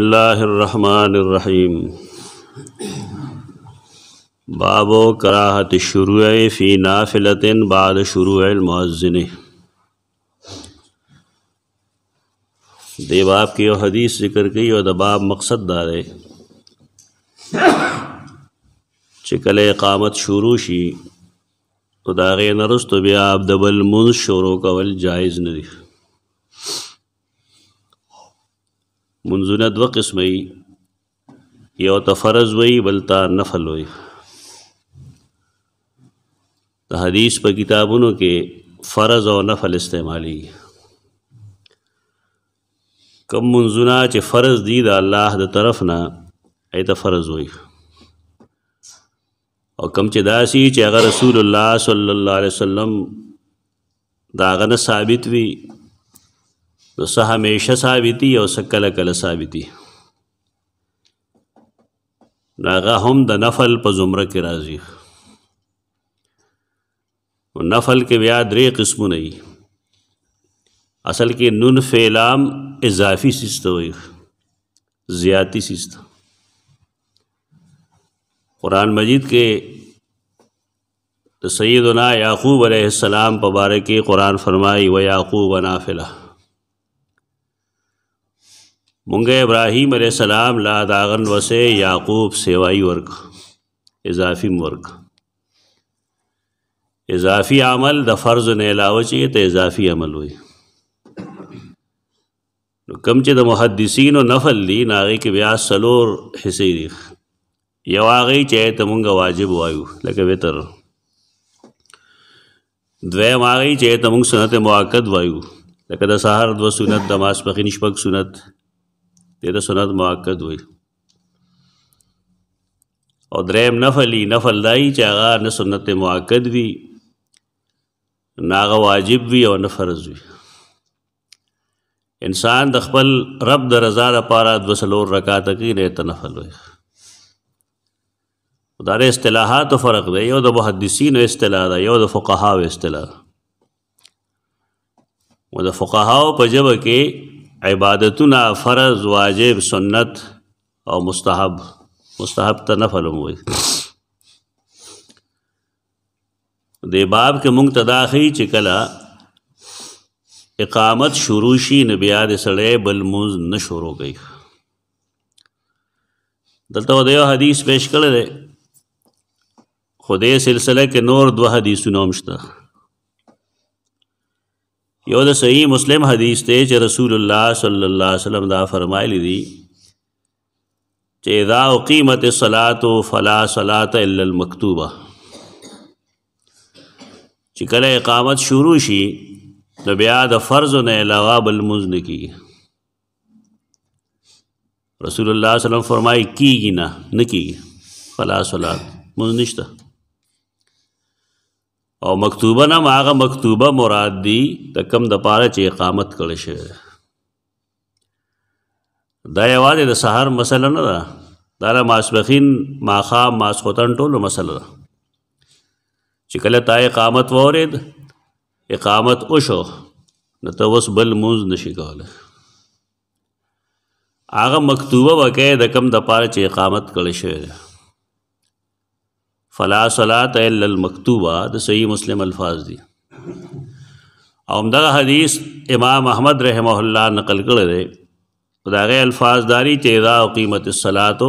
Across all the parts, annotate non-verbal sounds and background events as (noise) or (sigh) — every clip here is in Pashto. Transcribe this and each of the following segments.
اللہ الرحمن الرحیم باب و کراہت شروع فی نافلت بعد شروع المؤذن دے باپ کی وہ حدیث ذکر کی اور دباب مقصد دار چکل اقامت شروع شی خطاغ نرست بے آپ دبل من شور و قبل جائز نہیں منځونه دوه قسمه وي یو ته فرض وي بل ته نفل وي د حدیث په کتابونو کې فرض او نفل استعمالي کم منځونه چې فرض دي د الله د طرف نه ایته فرض وي او کم چې داسي چې هغه رسول الله صلی الله علیه وسلم داغه ثابت وي نو سه همیشه ثابتی او سه کله کله ثابتی نو هغه هم د نفل په زمره کې راځي نفل کې بیا درې قسمونه وي اصل کې نون فعلام اضافي سیسته وي زیاتی سیسته قرآن مجید کې سیدنا یعقوب علیہ السلام په باره کې قرآن فرمایي و یعقوب نافله مونږه ابراهیم علیہ السلام لا داغن وسه یعقوب سیوای ورک اضافي مرک اضافي عمل د فرض نه علاوه چې ته اضافي عمل وي نو کم چې د محدثین او نفل دي ناغي کې بیا سلور حصے دي یو هغه چې ته مونږه واجب وایو لکه وتر دویم هغه چې ته مونږ سنت موقت وایو لکه د سحر دو سنت د ماسپخین شپږ سنت دیده سنت معاقد وی او دریم نفلی نفل دای چې هغه نه سنت معاقد وی نه هغه واجب وی او نه فرض وی انسان د خپل رب د رضا لپاره د وسلور رکعات کې ریت نفل وي دار اصطلاحات فرق دی یو د محدثین اصطلاح دی یو د فقهاو اصطلاح و د فقهاو په جبه کې عبادتونه فرض واجب سنت او مستحب مستحب ته نفل هم وي د باب کې مونږ تداخی چې کله اقامت شروع شي نبي یاد سړې بل موز نه شروع کوي دلته د یو حدیث پیش کړل دی خدای سلسله کې نور دوه حدیثونه هم شته یو د صحیح مسلم حدیث ته چې رسول الله صلی الله علیه وسلم دا فرمایلی دي چې اذا اقیمت الصلاه فلا صلاه الا المكتوبه چې کله اقامت شروع شي نو بیا د فرض نه علاوه بل مزن کی رسول الله صلی الله علیه وسلم فرمایي کیږي نه نه کیږي فلا صلاه مزنشته او مکتوبه نم هغه مکتوبه مراد دی د کم د پاره چې اقامت کړی شوی دا یوازې د سحر مسله نه ده دا د ماسبخین ماښام ماسخوتن ټولو مسله ده چې کله تا اقامت وورید اقامت وشو نو ته اوس بل مونځ نشي کولی هغه مکتوبه وکې د کم د پاره چې اقامت کړی شوی دی فلا صلات الا المکتوبه د صحیح مسلم الفاظ دي او دغه حدیث امام احمد رحمه الله نقل کړی دی خدای الفاظ داری چې اذا اقیمت الصلات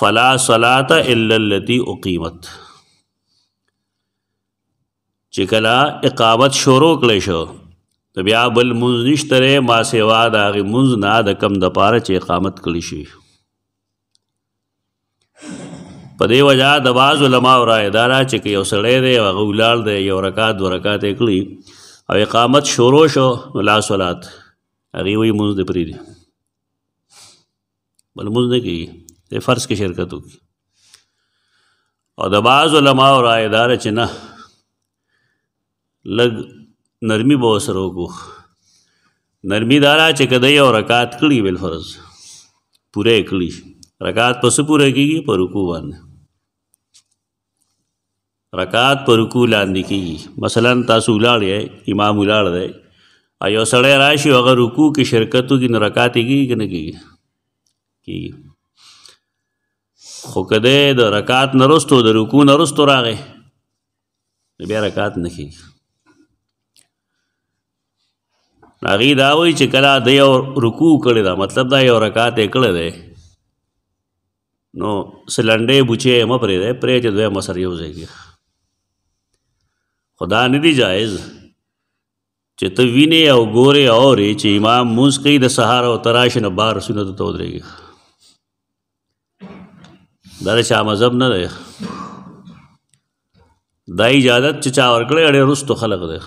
فلا صلات الا التي اقیمت چې کله اقامت شروع کړی شو بیا بل منځ نشته ما سیوا د هغې منځ نه د کم د پاره چې اقامت کړی شي په دې وجہ د باز علما او رائے دارا چې یو سړی دی او غولال دی یو رکعت دو رکعت کړی او اقامت شروع شو لا صلات هغه وی مونږ دې پری دی بل مونږ نه کیږي د فرض کې شرکت وکړي او د باز علما او رائے دارا چې نه لګ نرمي به سره وکړو نرمي دارا چې کده یو رکعت کړی بل فرض پوره کړی رکعت پس پوره کیږي پر رکوع باندې رکعات پر رکوع لاندې کیږي مثلا تاسو ولاړ یې امام ولاړ دی او یو سړی راشي هغه رکوع کې شرکت وکړي نو رکعات یې کیږي که نه کیږي کیږي خو که دی د رکعات نه وروستو د رکوع نه وروستو راغی نو بیا رکعات نه کیږي هغې دا وایي چې کله د یو رکوع کړی دا مطلب دا یو رکعات یې کړی دی نو سلنډې بوچې مه پرېږدی پرېږدې دویمه سره یو ځای کې خدا نه دی جایز چې ته وینې او ګوره اورې چې امام موس کوي د سهار او تراش نه بار سنت ته ودرېږي دا چا مذهب نه دی دا اجازه چې چا ورکړې اړې رستو خلق دی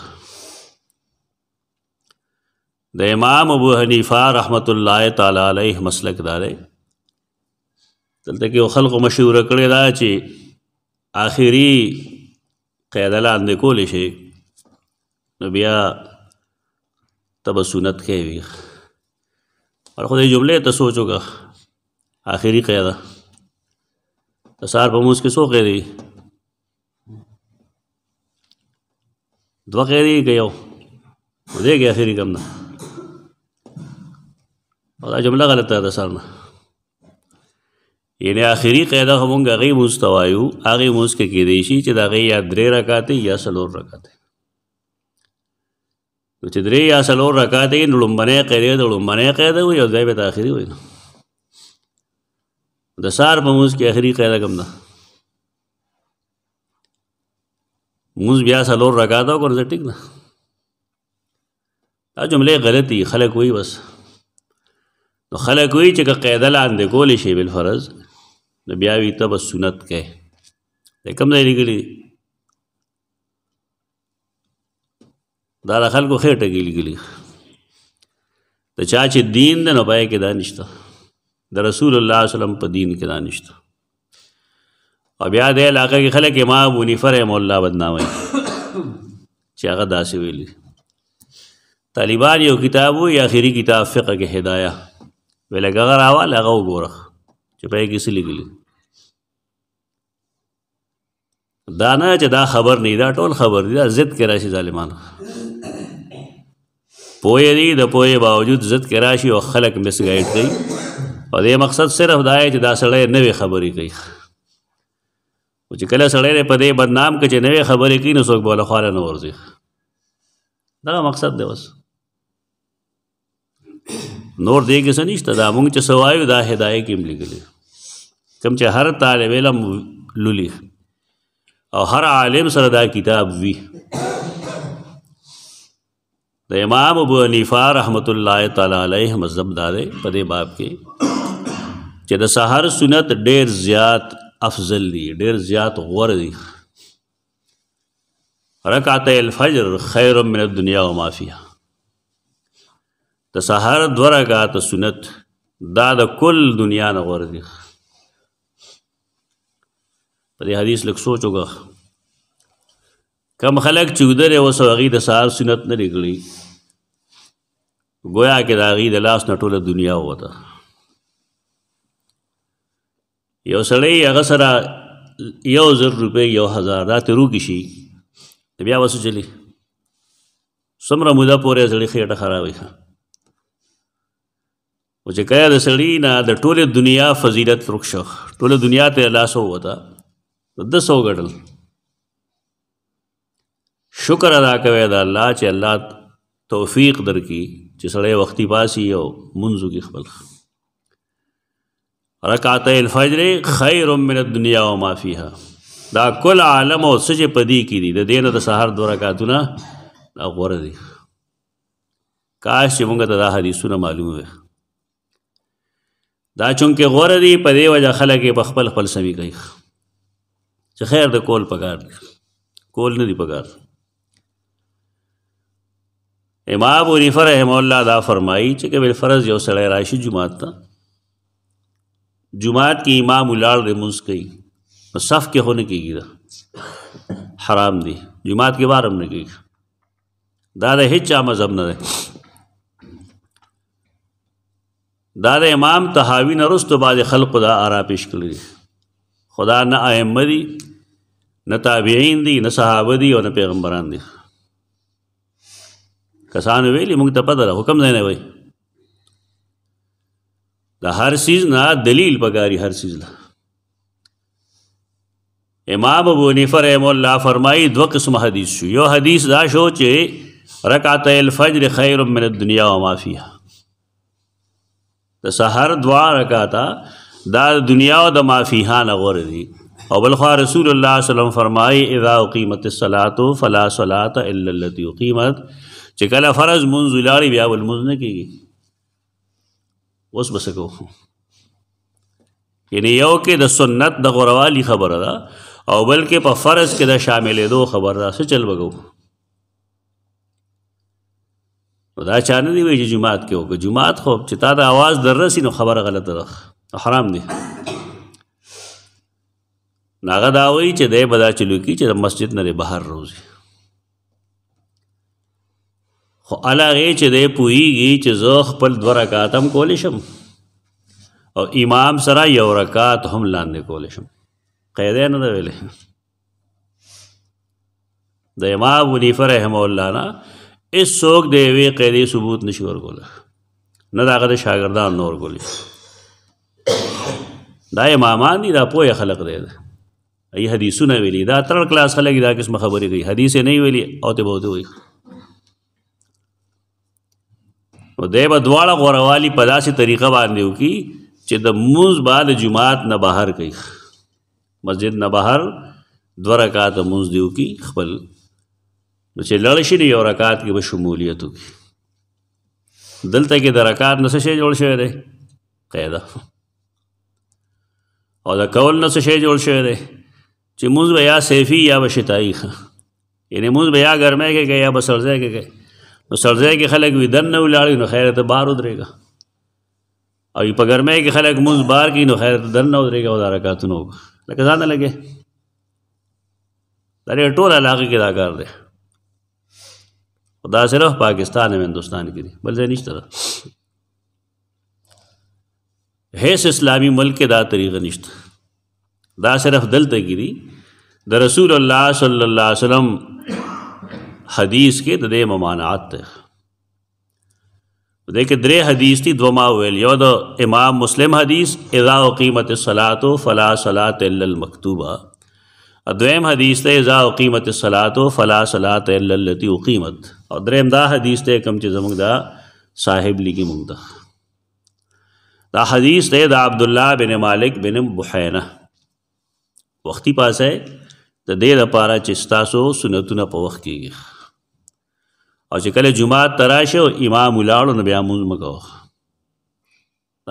د امام ابو حنیفه رحمت الله تعالی علیه مسلک دارې دلته کې خلق مشوره کړی دا چې آخري قیده لاندې کولی شي نو بیا ته به سنت کې وي اور خو دې جملې ته سوچ وکړه آخري قیده د سار په موس کې سو قیدې دوه قیدې کې یو دې کې آخري کم نه او دا جمله غلطه ده سر نه یعنی آخري قاعده همونګه غي مستوایو هغه موس کې کې دی شي چې دا غي یا درې رکعات یا سلور رکعات نو چې درې یا سلور رکعات یې لومبنه قاعده د لومبنه قاعده وي او ځای به تاخيري وي د سار په موس کې آخري قاعده کوم ده موس بیا سلور رکعات او ګرځه ټیک نه دا جمله غلطي خلک وایي بس نو خلک وایي چې قاعده لاندې کول شي بالفرض نو بیا وی ته بس سنت کې د کوم ځای لګلی دا د خلکو خېټه کې لګلی د چا چې دین د نو پای کې دا نشته د رسول الله صلی الله علیه وسلم په دین کې دا نشته او بیا د علاقه کې خلک امام ابو نفر مولا بدنامي (coughs) چې هغه داسې ویلي طالبان یو کتاب وو یا اخري کتاب فقہ کې هدايه ولګه راواله هغه وګوره چې پای کې څه لګلی دا نه چې دا خبر نه دا ټول خبر دی دا ضد کې راشي ظالمان پوهې دی د پوهې باوجود ضد کې راشي او خلک مسګایډ کوي او دې مقصد صرف دا دی چې دا سړی نوې خبرې کوي او چې کله سړی په دې بدنام کې چې نوې خبرې کوي نو څوک بوله خواله نه ورځي دا مقصد دی اوس نور دې کې څه نشته دا مونږ چې سوایو دا هدايه کې ملګری کوم چې هر طالب علم لولي او هر عالم سره دا کتاب وی د امام ابو حنیفه رحمت الله تعالی علیه مذهب دارې په دې باب کې چې د سحر سنت ډېر زیات افضل دی ډېر زیات غوړ دی رکعت الفجر خیر من الدنیا وما فيها د سحر دوه رکعات سنت دا د کل دنیا نه غوړ دی په دې حدیث لږ سوچ وکړه کم خلک چې ودرې اوس هغې د سهار سنت نه لګړي گویا کې د هغې د لاس نه ټوله دنیا ووته یو سړی هغه سره یو زر روپۍ یو هزار دا ترو کې شي بیا وسو چلی څومره موده پورې سړی خېټه خرابوي او چې کله د سړی نه د ټوله دنیا فضیلت ورکشه ټوله دنیا ته لاس ووته نو د سو غټل شکر ادا کوي دا الله چې الله توفیق درکې چې سړی وختي پاسي او منځو کې خپل رکعت الفجر خیر من الدنیا و ما فیها دا کل عالم او سجه پدی کې دي دی. د دین د سحر دوه رکعاتونه دا غوړه دي کاش چې موږ ته دا حدیثونه معلوم وي دا چونکه غوړه دي په دی وجه خلک په خپل خپل سوي کوي چې خیر د کول پکار دی کول نه دی پکار امام ابو ریفر رحم الله دا فرمایي چې کبل فرض یو سړی راشي جمعات ته جمعات کې امام ولال رمز کوي نو صف کې هونه کېږي حرام دی جمعات کې بار هم نه کېږي دا د هیڅ مذهب نه دی دا د امام تهاوی نه رستو باندې خلق دا آرا پیش کړی خدا نه ائمه دي نه تابعین دي نه صحابه دي او نه پیغمبران دي کسان ویلی موږ ته پته حکم ځای نه وای د هر سیز نه دلیل پګاری هر سیز له امام ابو حنیفه رحم الله فرمایي دو قسم حدیث شو یو حدیث دا شو چې رکعت الفجر خیر من الدنیا وما فيها د سحر دوا رکعاتا دا دنیا او د مافیها نه غوړ دي او بل خوا رسول الله صلی الله علیه وسلم فرمایي اذا اقیمت الصلاه فلا صلاه الا التي اقیمت چې کله فرض منځ لاري بیا ول منځ نه کیږي اوس بسکو یعنی یو کې د سنت د غوروالي خبره ده او بلکې په فرض کې د شاملې دو خبر ده څه چل وګو دا چانه دی وی چې جمعات کې وګو جمعات خو چې تا د आवाज دررسي نو خبره غلطه ده حرام دی ناغه دا وایي چې دای بدا چلو کی چې د مسجد نه بهر روزي خو علاوه چې دای پوئږي چې زه خپل دوه رکعاتم کولې شم او امام سره یو رکعات هم لاندې کولې شم قاعده نه ده ویلې د امام ابو نیفه رحم الله نه اس څوک دی وی قیدی ثبوت نشي ورکول نه داغه د شاګردان نور کولی دا امامان دي دا پوهه خلق دی ای حدیثونه ویلي دا تر کلاس خلک دا قسم خبرې کوي حدیث نه ویلي او ته بوته وي نو دیو دواړه غوروالی په داسې طریقه باندې وکي چې د موز بعد جمعات نه بهر کوي مسجد نه بهر دو رکعات موز دیو کی خپل نو چې لړ شي یو رکعات کې به شمولیت وکړي دلته کې د رکعات نه څه شی جوړ شوی دی قاعده او دا کول نه څه شی جوړ شوی دی چې موږ بیا سیفی یا بشتای خ یعنی موږ بیا ګرمه کې گیا بسرځه کې گئے نو سرځه کې خلک ودن نه ولاړي نو خیر ته بار ودرېګا او په ګرمه کې خلک موږ بار کې نو خیر ته دن نه ودرېګا ودا رکاتونو لکه ځان لګي دا ټول علاقه کې دا کار دی خدا صرف پاکستان او هندستان کې دی بل ځای نشته هیڅ اسلامي ملک کې دا طریقه نشته دا صرف دلته کې دي د رسول الله صلی الله علیه وسلم حدیث کې د دې ممانعات ته دې کې درې حدیث دي دوما ویل یو د امام مسلم حدیث اذا قیمت الصلاه فلا صلاه الا المكتوبه دویم حدیث ته اذا قیمت الصلاه فلا صلاه الا التي قیمت او دریم دا حدیث ته کم چې زموږ دا صاحب لګي مونږ دا دا حدیث ته د عبد الله بن مالک بن بحینه وختي پاسه د دې لپاره چې تاسو سنتونه په وخت کې او چې کله جمعه تراشه امام ولاړو نو بیا موږ مکو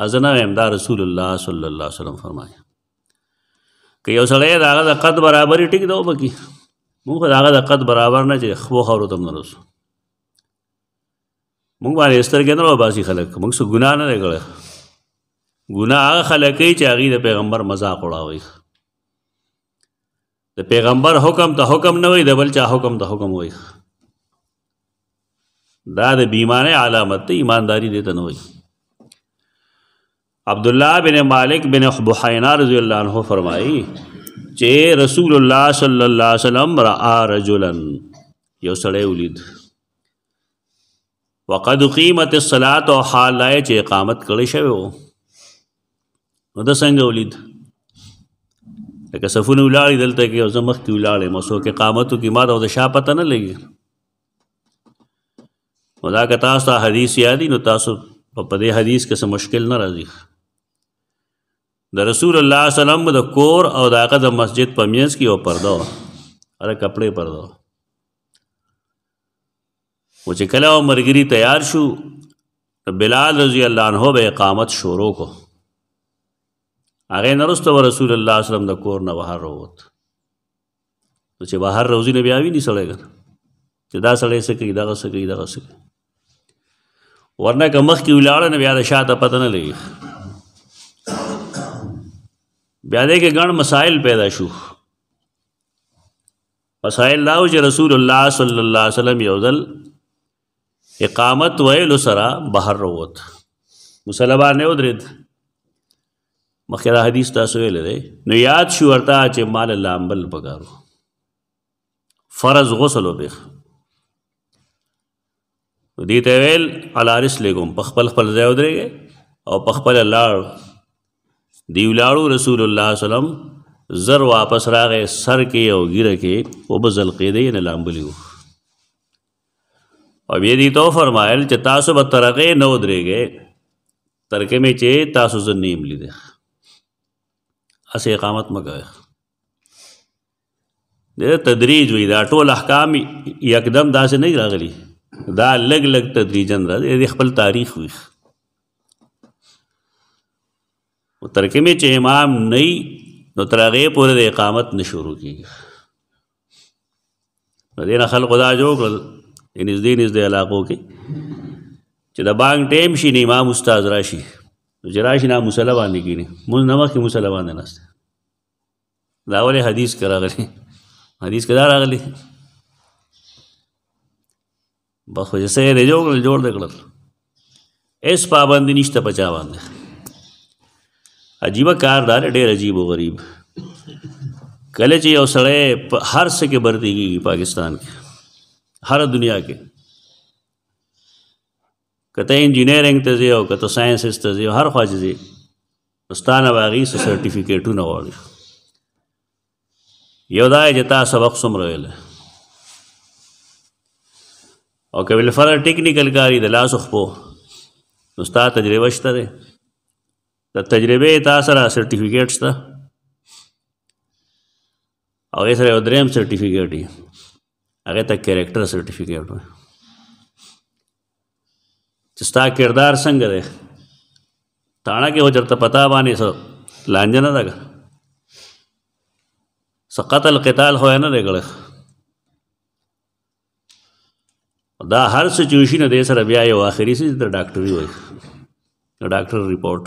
لازنه امدا رسول الله صلی الله علیه وسلم فرمایي که یو سړی داغه د قد برابرۍ ټیک دو بکی موږ داغه د قد برابر نه چې خو خورو تم نه رسو موږ باندې استر کې نه رو باسي خلک موږ سو ګناه نه لګل ګناه هغه خلک چې هغه د پیغمبر مذاق وړاوي د پیغمبر حکم ته حکم نه وي د بل چا حکم ته حکم وي دا د بیمانه علامت دی ایمانداری دې ته نه وي عبد الله بن مالک بن حبحینا رضی الله عنه فرمایي چې رسول الله صلی الله علیه وسلم را رجلا یو سړی ولید وقد قیمت الصلاه او حال چې اقامت کړی شوی وو نو د څنګه ولید لکه صفونه ولاړې دلته کې او زه مخکې ولاړې مسو کې قامتو کې ما د شا پته نه لګي ودا که تاسو ته حدیث یادی نو تاسو په دې حدیث کې څه مشکل نه راځي د رسول الله صلی الله علیه وسلم د کور او د هغه د مسجد په میز کې او پرده اره کپڑے پرده و چې کله مرګري تیار شو بلال رضی الله عنه به اقامت شروع کو هغه نرسته رسول الله صلی الله علیه وسلم د کور نه بهر وروت نو چې بهر روزي نه بیا ویني سړی کنه چې دا سړی څه کوي دغه څه کوي دغه څه کوي ورنه که مخکې ولاړه نه بیا د شاته پته نه لګي بیا دې کې ګڼ مسائل پیدا شو مسائل داو چې رسول الله صلی الله علیه وسلم یو ځل اقامت ویلو سره بهر وروت مصلی باندې ودرید مخکې دا حدیث تاسو ویل دی نو یاد شو ورته چې مال لامبل پکارو فرض غسل وبخ دې ته ویل الارس لګوم په خپل خپل ځای ودرېږي او په خپل لاړ دی ولاړو رسول الله سلام زر واپس راغې سر کې او ګیره کې او بزل قیدې نه لامبلیو او بیا دې تو فرمایل چې تاسو به ترقې نه ودرېږي ترکه می چې تاسو زنیم لیدل اسې اقامت مګه د تدریج وی دا ټول احکام یکدم داسې نه راغلي دا لګ لګ تدریجن راځي د خپل تاریخ وی او ترکه می چې امام نه نو ترغه پورې د اقامت نه شروع کیږي دین خلق دا جوړ ان دې نږدې علاقو کې چې د بانګ ټیم شي امام استاد راشي جراشی نه مصلی باندې کینی موږ نه مخکې مصلی باندې ناست دا ولې حدیث کراغلی حدیث کدا راغلی بس خو جسه یې جوړ جوړ دکړل ایس پابند نشته پچا باندې عجیب کار دار ډېر عجیب او غریب کله چې یو سړی هر څه کې بردیږي پاکستان کې هر دنیا کې کته انجینرینګ ته ځي او کته ساينس ته ځي هر خوا ځي استانه واغی سو سرټیفیکیټونه وړي یو دا چې تاسو سبق سمره ویل او که ویل فر ټیکنیکل کاری د لاس خو نو ستاسو تجربه شته ده د تجربه تاسو را سرټیفیکیټ شته او یې سره دریم سرټیفیکیټ دی هغه ته کریکٹر سرټیفیکیټ وایي چې ستا کردار څنګه دی تاڼه کې هو چرته پتا باندې څه لانجه نه ده څه قتل قتال هو نه دی کړی دا هر سچویشن د سره بیا یو اخري سي د ډاکټري وای د ډاکټر ریپورت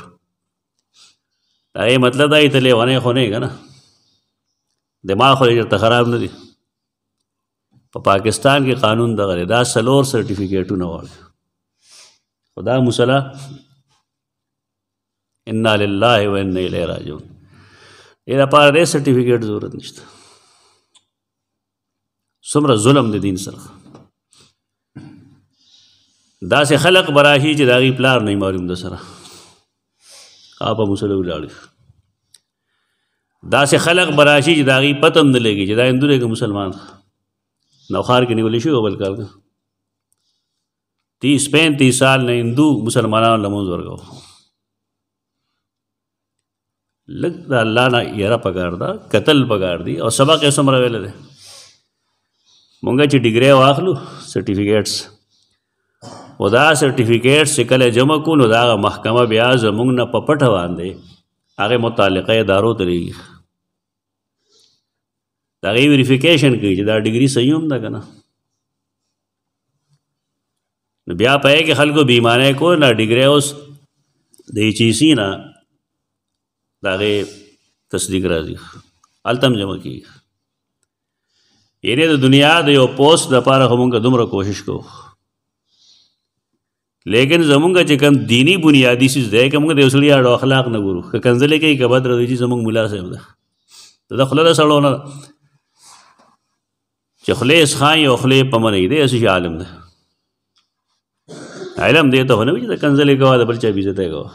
دا یې مطلب دا ایته لیوانه خونه کنه دماغ خو یې ته خراب نه دي په پاکستان کې قانون دغه دا سلور سرټیفیکیټونه وایي خدا مسله ان لله و ان الیه راجعون دې لپاره دې سرټیفیکیټ ضرورت نشته څومره ظلم دی دین سره داسې خلق براهي چې داغي پلار نه معلوم ده سره آپ مسله ولاړ داسې خلق براشي چې داغي پتم نه لګي چې دا اندوره کې مسلمان نوخار کې نیول شي او بل کار तीस पैंतीस साल ने हिंदू मुसलमानों लमूज वर्गो लगता अल्लाह ना यारा पगार दा कतल पगार दी और सबा कैसे मरा वेले दे मुंगे ची डिग्री वाखलू सर्टिफिकेट्स ودا سرټیفیکیټ چې کله جمع کو نو دا محکمه بیا زمونږ نه پپټه باندې هغه متعلقه ادارو ته لېږي دا غي ویریفیکیشن کوي چې دا ډیګري صحیح هم ده که نه نو بیا پې کې خلکو بیمانه کو نه ډیګره اوس د چی سی نه داغه تصدیق راځي التم جمع کی یعنی د دنیا د یو پوسټ د پاره همونګه دومره کوشش کو لیکن زمونږ چې کوم دینی بنیادی سیس دی کوم د اوسلی اړ اخلاق نه ګورو کنځلې کې کبد راځي چې زمونږ مولا صاحب ده د خپل له سړونو چې خلیص خان یو خلی پمنې دی اسی عالم ده علم دې ته نه چې کنزلې کوه د بل چا بیزه ته کوه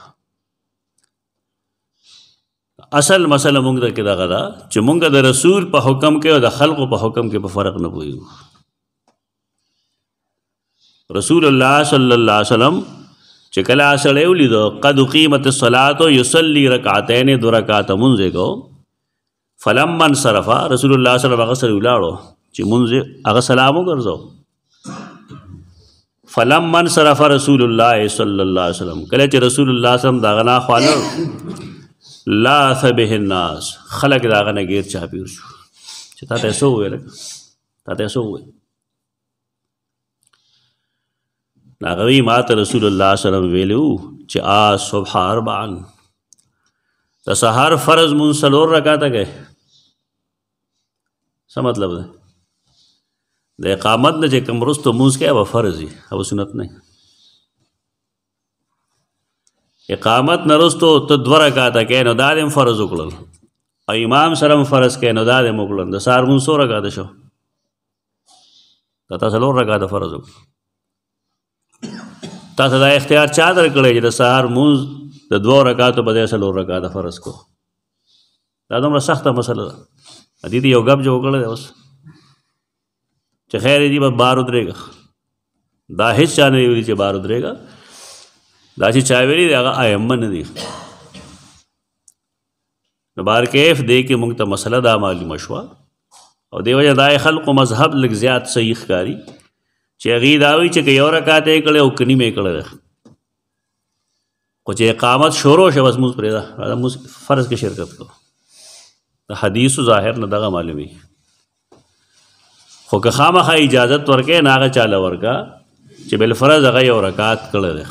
اصل مسله مونږ د کې دغه دا چې مونږ د رسول په حکم کې او د خلقو په حکم کې په فرق نه پویو رسول الله صلی الله علیه وسلم چې کله سړی ولیدو قد قیمت الصلاه یصلی رکعتین دو رکعات مونږه کو فلم من صرفا رسول الله صلی الله علیه وسلم هغه سره ولاړو چې مونږه هغه سلام وګرځاو فلم من صرف رسول الله صلی الله علیه وسلم کله چې رسول الله صم دا غنا خوانه لا ثبه الناس خلق دا غنه غیر چا پیر شو چې تا ته سو ویل تا ته سو ویل ناغوی مات رسول الله صلی الله علیه وسلم ویلو چې آ صبح اربعن د سحر فرض مون سلور رکاته گئے څه مطلب ده د اقامت نه چې کوم رستو مونږ کې او فرض وي او سنت نه اقامت نه رستو ته دوه رکعاته کې نو دادم فرض وکړل او امام سره فرض کې نو دادم وکړل د سار مونږ سره رکعاته شو دا تاسو لور رکعاته فرض وکړل تاسو دا اختیار چا درکړی چې د سار مونږ د دوه رکعاتو په دې سره لور رکعاته فرض کو دا دومره سخته مسله ده د دې یو غب جوړ کړل اوس چې خیر دی به بار ودرېږه دا هیڅ چا نه ویلي چې بار ودرېږه دا چې چا ویلي دی هغه ائمه نه دی نو بارکیف دی کې موږ ته مسله دا معلومه شوه او دیو جا دای خلق و مذهب لگ زیاد صحیح کاری چې غی داوی چې یو رکعت یې کړه او کني مې کړه خو چې اقامت شروع شوه بس موږ پرې دا فرض کې شرکت کو دا حدیث ظاهر نه دغه معلومي خو که خامخا اجازت ورکې ناغه چاله ورکا چې بل فرض هغه یو رکعات کړل دی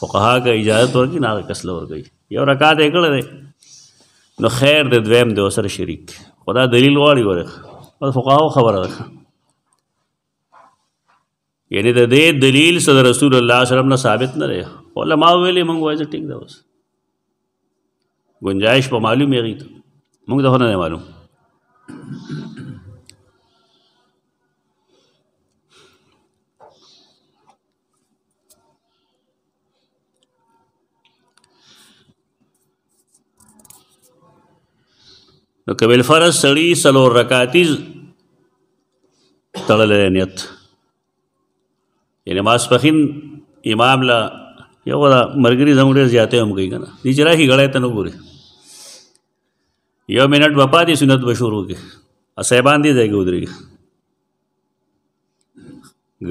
فقها که اجازت ورکې ناغه کسل ورګي یو رکعات یې کړل دی نو خیر دې دویم دې سره شریک خدا دلیل واړي ورخ او فقها خبره ده یعنی د دې دلیل سره رسول الله صلی الله علیه وسلم نه ثابت نه رہے علماء ویلې موږ وایي ټیک ده اوس گنجائش په معلومه غیته موږ دغه نه معلوم نو کبل فرض سړی سلور رکعاتی تړلې نیت یعنی ماسپخین امام لا یو دا مرګري زموږ زیاته هم کوي کنه دې جره هی غړې ته نو ګوري یو منټ بپا دي سنت به شروع کې اصحبان دې ځای کې ودرېږي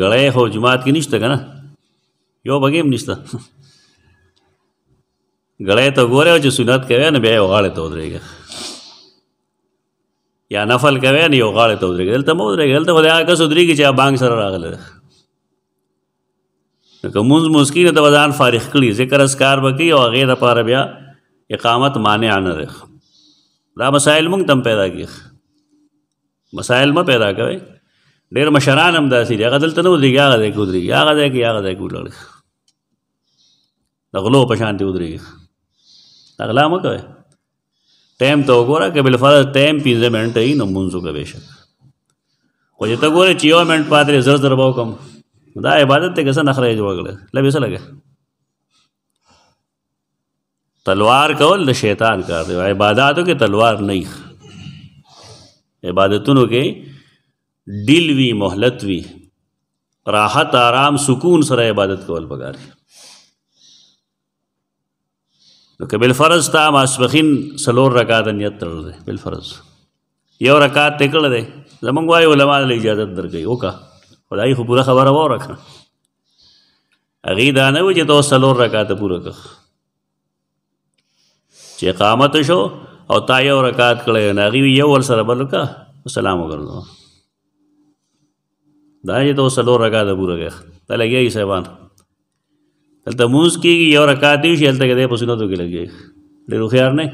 غړې هو جماعت کې نشته کنه یو بګیم نشته غړې (laughs) ته ګوره چې سنت کوي نه بیا یې وغاړې ته ودرېږي یا نفل کوي نه یو غاړه ته ودرېږي دلته مو ودرېږي دلته خدای هغه کس ودرېږي چې بانګ سره راغله ده که مونځ مسکین ته وزان فارغ کړي ذکر اسکار وکي او هغه د پاره بیا اقامت مانع نه ده دا مسائل مونږ تم پیدا کی مسائل ما پیدا کوي ډېر مشران هم داسې دي هغه دلته نه ودرېږي هغه ځای کې ودرېږي هغه ځای کې هغه ځای کې ولاړ د غلو په شان ته ودرېږي غلا مه کوئ ټایم ته وګوره که بل فرض ټایم 15 منټ ای نو مونږ وکړو بشک خو چې ته ګوره چې یو منټ پاتې زر زر به وکم دا عبادت ته کسان اخره جوړ کړل لبې څه لګه تلوار کول د شیطان کار دی عبادتو کې تلوار نه عبادتونو کې ډیل وی مهلت وی راحت آرام سکون سره عبادت کول پکار دی نو که بالفرض تا ماسپخین سلور رکعات نیت تړل دی بالفرض یو رکعات تکړه دی زمونږ وای علما له اجازه درکې وکا خدای خو پوره خبره وره کړه اغه دا نه و چې تو سلور رکعات پوره کړ چې قامت شو او تا یو رکعات کړه نه اغه یو ور سره بل کا سلام وګرځو دا چې تو سلور رکعات پوره کړ ته لګیږي صاحبانو دلته موز کېږي یو رکعت دی شي دلته کې د پسونو ته لګي ډېر خيار نه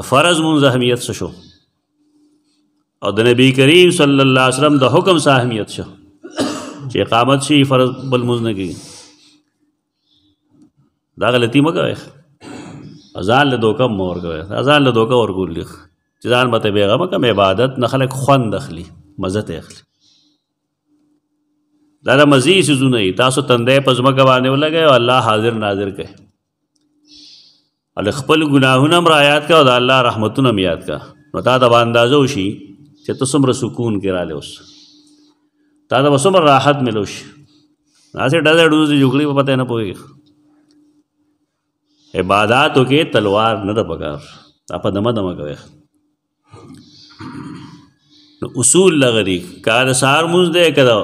د فرض مونږ اهمیت شو او د نبی کریم صلی الله علیه وسلم د حکم سره اهمیت شو چې اقامت شي فرض بل مونږ نه کېږي دا غلطي مګوي اذان له دوکه مور کوي اذان له دوکه ورګول لیک چې ځان مته بیغه مکه عبادت نه خلک خوند اخلي مزه ته اخلي دا د مزي سيزونه تاسو تندې پزما کوانه ولګي او الله حاضر ناظر کوي ال خپل ګناهونه مر آیات کا او د الله رحمتونه میات کا نو تا دا اندازه وشي چې تاسو مر سکون کې رااله اوس تا دا وسو مر راحت ملوش ناسه ډزه ډوزه جوګړي په پته نه پوي عبادتو کې تلوار نه د پکار اپا دمه دمه کوي نو اصول لغری کار سار مونږ دې کړه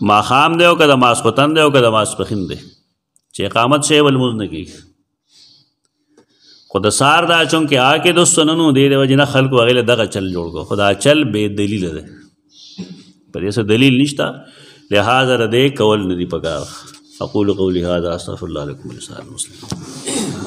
ما خام دی او که د ماسخوتن دی او که د ماسپخین دی چې اقامت شی ول موز نه کیږي خو د سار دا چون کې آکې د سننو دی د وجنه خلکو غیله دغه چل جوړ کو خدا چل بے دلیل ده په دې څه دلیل نشته لہذا ردې کول نه دی پکار اقول قولي هذا استغفر الله لكم ولسائر المسلمين